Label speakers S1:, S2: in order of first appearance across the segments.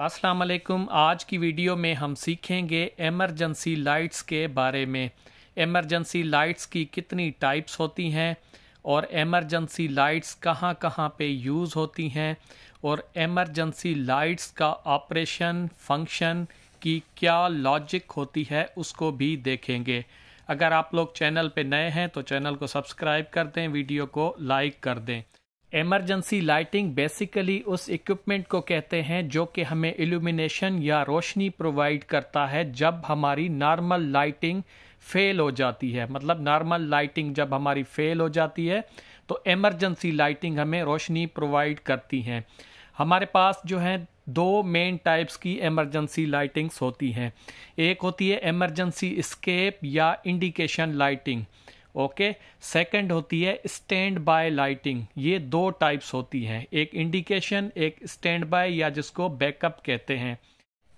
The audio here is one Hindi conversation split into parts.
S1: अस्सलाम वालेकुम आज की वीडियो में हम सीखेंगे एमरजेंसी लाइट्स के बारे में एमरजेंसी लाइट्स की कितनी टाइप्स होती हैं और एमरजेंसी लाइट्स कहाँ कहाँ पे यूज़ होती हैं और एमरजेंसी लाइट्स का ऑपरेशन फंक्शन की क्या लॉजिक होती है उसको भी देखेंगे अगर आप लोग चैनल पे नए हैं तो चैनल को सब्सक्राइब कर दें वीडियो को लाइक कर दें एमरजेंसी लाइटिंग बेसिकली उस इक्विपमेंट को कहते हैं जो कि हमें इल्यूमिनेशन या रोशनी प्रोवाइड करता है जब हमारी नॉर्मल लाइटिंग फेल हो जाती है मतलब नॉर्मल लाइटिंग जब हमारी फेल हो जाती है तो एमरजेंसी लाइटिंग हमें रोशनी प्रोवाइड करती हैं हमारे पास जो है दो मेन टाइप्स की एमरजेंसी लाइटिंग्स होती हैं एक होती है एमरजेंसी स्केप या इंडिकेशन लाइटिंग ओके सेकंड होती है स्टैंड बाय लाइटिंग ये दो टाइप्स होती हैं एक इंडिकेशन एक स्टैंड बाय या जिसको बैकअप कहते हैं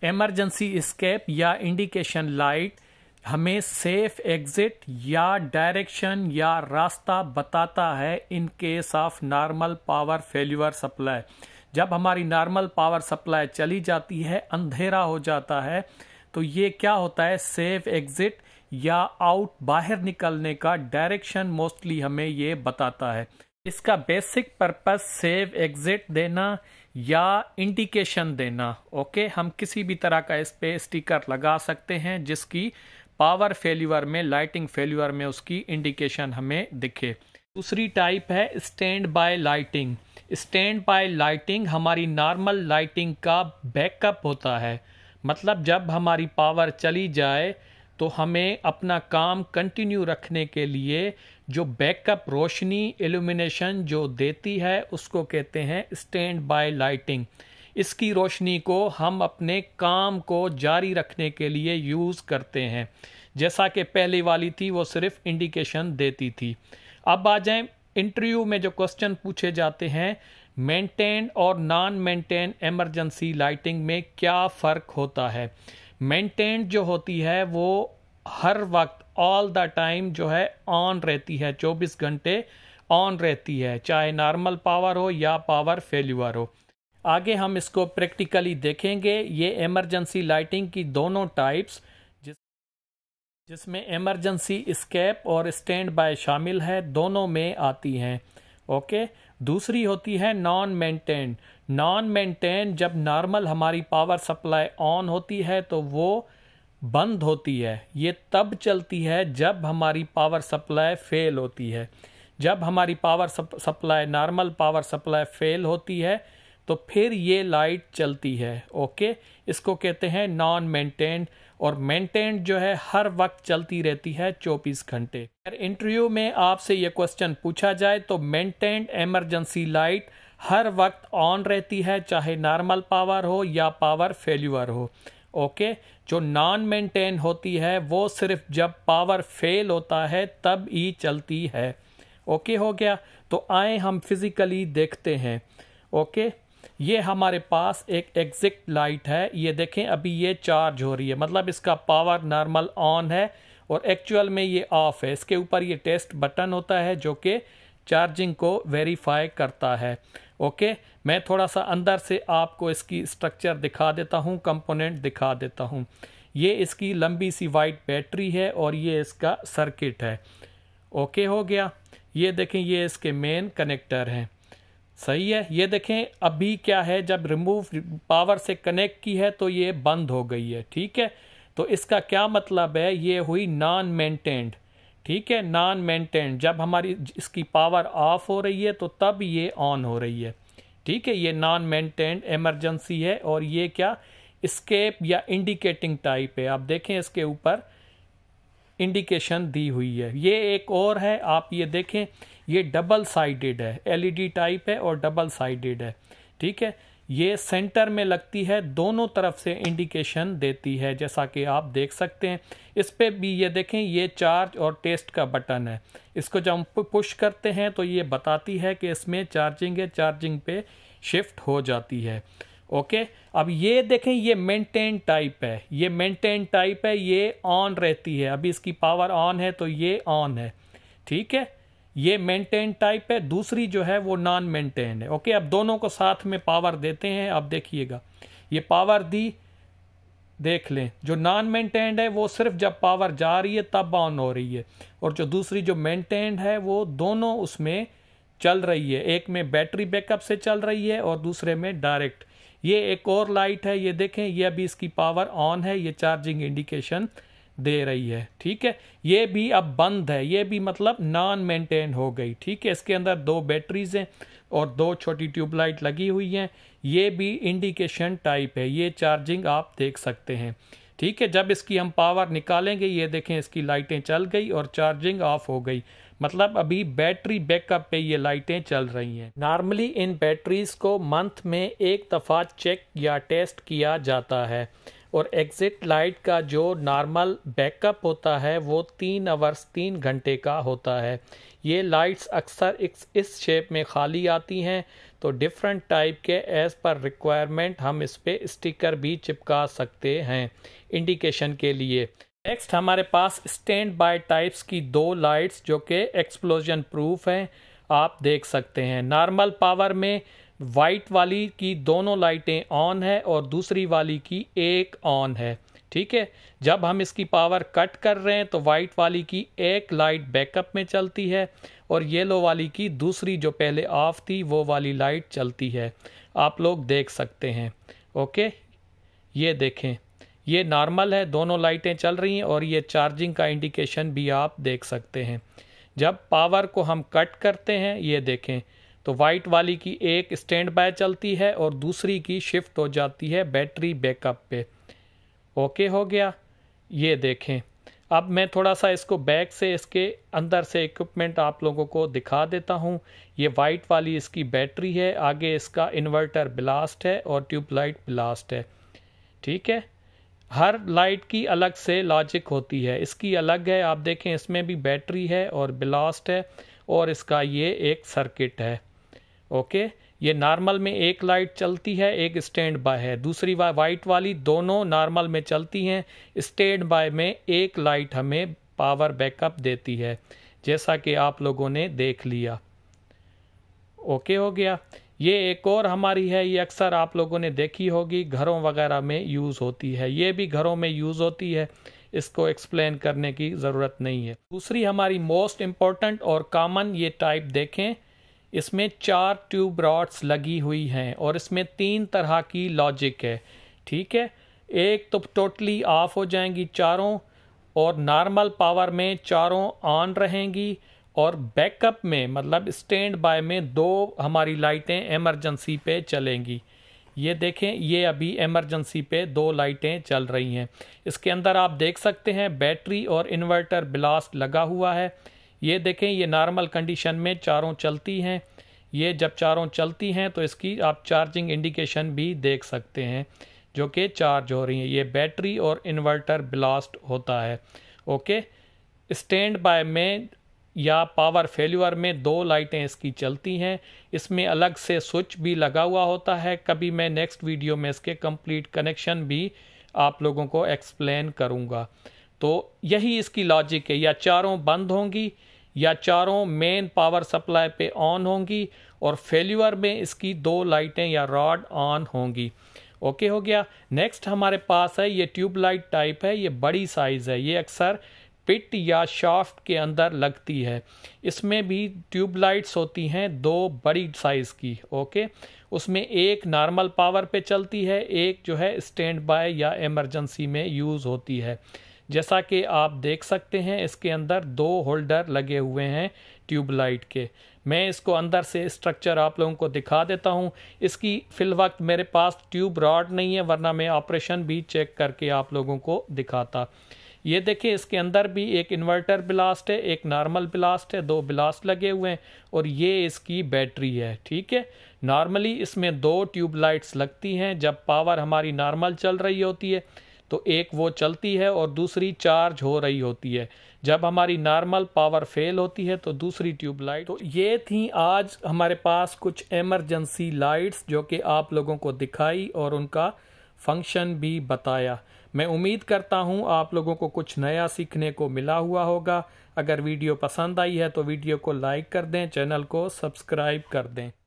S1: एमरजेंसी स्केप या इंडिकेशन लाइट हमें सेफ एग्जिट या डायरेक्शन या रास्ता बताता है in case of normal power failure supply जब हमारी नॉर्मल पावर सप्लाई चली जाती है अंधेरा हो जाता है तो ये क्या होता है सेफ एग्जिट या आउट बाहर निकलने का डायरेक्शन मोस्टली हमें ये बताता है इसका बेसिक पर्पस सेव एग्जिट देना या इंडिकेशन देना ओके हम किसी भी तरह का इस पर स्टिकर लगा सकते हैं जिसकी पावर फेल्यूअर में लाइटिंग फेल्यूर में उसकी इंडिकेशन हमें दिखे दूसरी टाइप है standby lighting standby lighting हमारी नॉर्मल लाइटिंग का बैकअप होता है मतलब जब हमारी पावर चली जाए तो हमें अपना काम कंटिन्यू रखने के लिए जो बैकअप रोशनी एलुमिनेशन जो देती है उसको कहते हैं स्टैंड बाय लाइटिंग इसकी रोशनी को हम अपने काम को जारी रखने के लिए यूज़ करते हैं जैसा कि पहले वाली थी वो सिर्फ इंडिकेशन देती थी अब आ जाएं इंटरव्यू में जो क्वेश्चन पूछे जाते हैं मेंटेन और नॉन मेंटेन इमरजेंसी लाइटिंग में क्या फ़र्क होता है मेंटेन्ड जो होती है वो हर वक्त ऑल द टाइम जो है ऑन रहती है 24 घंटे ऑन रहती है चाहे नॉर्मल पावर हो या पावर फेल्यूअर हो आगे हम इसको प्रैक्टिकली देखेंगे ये एमरजेंसी लाइटिंग की दोनों टाइप्स जिस जिसमें एमरजेंसी स्केप और स्टैंड बाय शामिल है दोनों में आती हैं ओके दूसरी होती है नॉन मेंटेन नॉन मेंटेन जब नॉर्मल हमारी पावर सप्लाई ऑन होती है तो वो बंद होती है ये तब चलती है जब हमारी पावर सप्लाई फेल होती है जब हमारी power supply normal power supply fail होती है तो फिर ये लाइट चलती है ओके इसको कहते हैं नॉन मेंटेन और मेंटेन जो है हर वक्त चलती रहती है चौबीस घंटे अगर इंटरव्यू में आपसे ये क्वेश्चन पूछा जाए तो मेंटेन्ड एमरजेंसी लाइट हर वक्त ऑन रहती है चाहे नॉर्मल पावर हो या पावर फेल्यूअर हो ओके जो नॉन मेंटेन होती है वो सिर्फ जब पावर फेल होता है तब ही चलती है ओके हो गया तो आए हम फिज़िकली देखते हैं ओके ये हमारे पास एक एग्जिट लाइट है ये देखें अभी ये चार्ज हो रही है मतलब इसका पावर नॉर्मल ऑन है और एक्चुअल में ये ऑफ है इसके ऊपर ये टेस्ट बटन होता है जो कि चार्जिंग को वेरीफाई करता है ओके मैं थोड़ा सा अंदर से आपको इसकी स्ट्रक्चर दिखा देता हूँ कंपोनेंट दिखा देता हूँ ये इसकी लंबी सी वाइट बैटरी है और ये इसका सर्किट है ओके हो गया ये देखें ये इसके मेन कनेक्टर हैं सही है ये देखें अभी क्या है जब रिमूव पावर से कनेक्ट की है तो ये बंद हो गई है ठीक है तो इसका क्या मतलब है ये हुई नॉन मेंटेन्ड ठीक है नॉन मेंटेन्ड जब हमारी इसकी पावर ऑफ हो रही है तो तब ये ऑन हो रही है ठीक है ये नॉन मेंटेन्ड एमरजेंसी है और ये क्या स्केप या इंडिकेटिंग टाइप है आप देखें इसके ऊपर इंडिकेशन दी हुई है ये एक और है आप ये देखें ये डबल साइडेड है एलईडी टाइप e है और डबल साइडेड है ठीक है ये सेंटर में लगती है दोनों तरफ से इंडिकेशन देती है जैसा कि आप देख सकते हैं इस पर भी ये देखें ये चार्ज और टेस्ट का बटन है इसको जब हम पुश करते हैं तो ये बताती है कि इसमें चार्जिंग है चार्जिंग पे शिफ्ट हो जाती है ओके अब ये देखें ये मेंटेन टाइप है ये मेंटेन टाइप है ये ऑन रहती है अभी इसकी पावर ऑन है तो ये ऑन है ठीक है ये मेंटेन टाइप है दूसरी जो है वो नॉन मेंटेन है ओके अब दोनों को साथ में पावर देते हैं अब देखिएगा ये पावर दी देख लें जो नॉन मेंटेन्ड है वो सिर्फ जब पावर जा रही है तब ऑन हो रही है और जो दूसरी जो मेंटेन्ड है वो दोनों उसमें चल रही है एक में बैटरी बैकअप से चल रही है और दूसरे में डायरेक्ट ये एक और लाइट है ये देखें ये अभी इसकी पावर ऑन है ये चार्जिंग इंडिकेशन दे रही है ठीक है ये भी अब बंद है ये भी मतलब नॉन मेंटेन हो गई ठीक है इसके अंदर दो बैटरीज हैं और दो छोटी ट्यूबलाइट लगी हुई हैं ये भी इंडिकेशन टाइप है ये चार्जिंग आप देख सकते हैं ठीक है जब इसकी हम पावर निकालेंगे ये देखें इसकी लाइटें चल गई और चार्जिंग ऑफ हो गई मतलब अभी बैटरी बैकअप पे ये लाइटें चल रही हैं नॉर्मली इन बैटरीज को मंथ में एक दफ़ा चेक या टेस्ट किया जाता है और एग्ज़िट लाइट का जो नॉर्मल बैकअप होता है वो तीन आवर्स तीन घंटे का होता है ये लाइट्स अक्सर इस इस शेप में खाली आती हैं तो डिफरेंट टाइप के एज़ पर रिक्वायरमेंट हम इस पर स्टिकर भी चिपका सकते हैं इंडिकेशन के लिए नेक्स्ट हमारे पास स्टैंड बाय टाइप्स की दो लाइट्स जो कि एक्सप्लोजन प्रूफ हैं आप देख सकते हैं नॉर्मल पावर में वाइट वाली की दोनों लाइटें ऑन है और दूसरी वाली की एक ऑन है ठीक है जब हम इसकी पावर कट कर रहे हैं तो वाइट वाली की एक लाइट बैकअप में चलती है और येलो वाली की दूसरी जो पहले ऑफ थी वो वाली लाइट चलती है आप लोग देख सकते हैं ओके ये देखें ये नॉर्मल है दोनों लाइटें चल रही हैं और ये चार्जिंग का इंडिकेशन भी आप देख सकते हैं जब पावर को हम कट करते हैं ये देखें तो वाइट वाली की एक स्टैंड बाय चलती है और दूसरी की शिफ्ट हो जाती है बैटरी बैकअप पे ओके हो गया ये देखें अब मैं थोड़ा सा इसको बैक से इसके अंदर से इक्विपमेंट आप लोगों को दिखा देता हूँ ये वाइट वाली इसकी बैटरी है आगे इसका इन्वर्टर ब्लास्ट है और ट्यूबलाइट ब्लास्ट है ठीक है हर लाइट की अलग से लॉजिक होती है इसकी अलग है आप देखें इसमें भी बैटरी है और ब्लास्ट है और इसका ये एक सर्किट है ओके ये नॉर्मल में एक लाइट चलती है एक स्टैंड बाय है दूसरी वा, वाइट वाली दोनों नॉर्मल में चलती हैं स्टैंड बाय में एक लाइट हमें पावर बैकअप देती है जैसा कि आप लोगों ने देख लिया ओके हो गया ये एक और हमारी है ये अक्सर आप लोगों ने देखी होगी घरों वगैरह में यूज़ होती है ये भी घरों में यूज़ होती है इसको एक्सप्लेन करने की ज़रूरत नहीं है दूसरी हमारी मोस्ट इम्पॉर्टेंट और कॉमन ये टाइप देखें इसमें चार ट्यूब रॉड्स लगी हुई हैं और इसमें तीन तरह की लॉजिक है ठीक है एक तो टोटली ऑफ हो जाएंगी चारों और नॉर्मल पावर में चारों ऑन रहेंगी और बैकअप में मतलब स्टैंड बाय में दो हमारी लाइटें एमरजेंसी पे चलेंगी ये देखें ये अभी एमरजेंसी पे दो लाइटें चल रही हैं इसके अंदर आप देख सकते हैं बैटरी और इन्वर्टर ब्लास्ट लगा हुआ है ये देखें ये नॉर्मल कंडीशन में चारों चलती हैं ये जब चारों चलती हैं तो इसकी आप चार्जिंग इंडिकेशन भी देख सकते हैं जो कि चार्ज हो रही हैं ये बैटरी और इन्वर्टर ब्लास्ट होता है ओके स्टैंड बाय में या पावर फेल्यूअर में दो लाइटें इसकी चलती हैं इसमें अलग से स्विच भी लगा हुआ होता है कभी मैं नेक्स्ट वीडियो में इसके कंप्लीट कनेक्शन भी आप लोगों को एक्सप्लेन करूँगा तो यही इसकी लॉजिक है या चारों बंद होंगी या चारों मेन पावर सप्लाई पे ऑन होंगी और फेल्यूर में इसकी दो लाइटें या रॉड ऑन होंगी ओके हो गया नेक्स्ट हमारे पास है ये ट्यूबलाइट टाइप है ये बड़ी साइज़ है ये अक्सर पिट या शाफ्ट के अंदर लगती है इसमें भी ट्यूबलाइट्स होती हैं दो बड़ी साइज़ की ओके उसमें एक नॉर्मल पावर पे चलती है एक जो है स्टैंड बाय या इमरजेंसी में यूज़ होती है जैसा कि आप देख सकते हैं इसके अंदर दो होल्डर लगे हुए हैं ट्यूबलाइट के मैं इसको अंदर से स्ट्रक्चर आप लोगों को दिखा देता हूं इसकी फ़िल वक्त मेरे पास ट्यूब रॉड नहीं है वरना मैं ऑपरेशन भी चेक करके आप लोगों को दिखाता ये देखिए इसके अंदर भी एक इन्वर्टर ब्लास्ट है एक नॉर्मल ब्लास्ट है दो ब्लास्ट लगे हुए हैं और ये इसकी बैटरी है ठीक है नॉर्मली इसमें दो ट्यूबलाइट्स लगती हैं जब पावर हमारी नॉर्मल चल रही होती है तो एक वो चलती है और दूसरी चार्ज हो रही होती है जब हमारी नॉर्मल पावर फेल होती है तो दूसरी ट्यूब लाइट तो ये थी आज हमारे पास कुछ एमरजेंसी लाइट्स जो कि आप लोगों को दिखाई और उनका फंक्शन भी बताया मैं उम्मीद करता हूँ आप लोगों को कुछ नया सीखने को मिला हुआ होगा अगर वीडियो पसंद आई है तो वीडियो को लाइक कर दें चैनल को सब्सक्राइब कर दें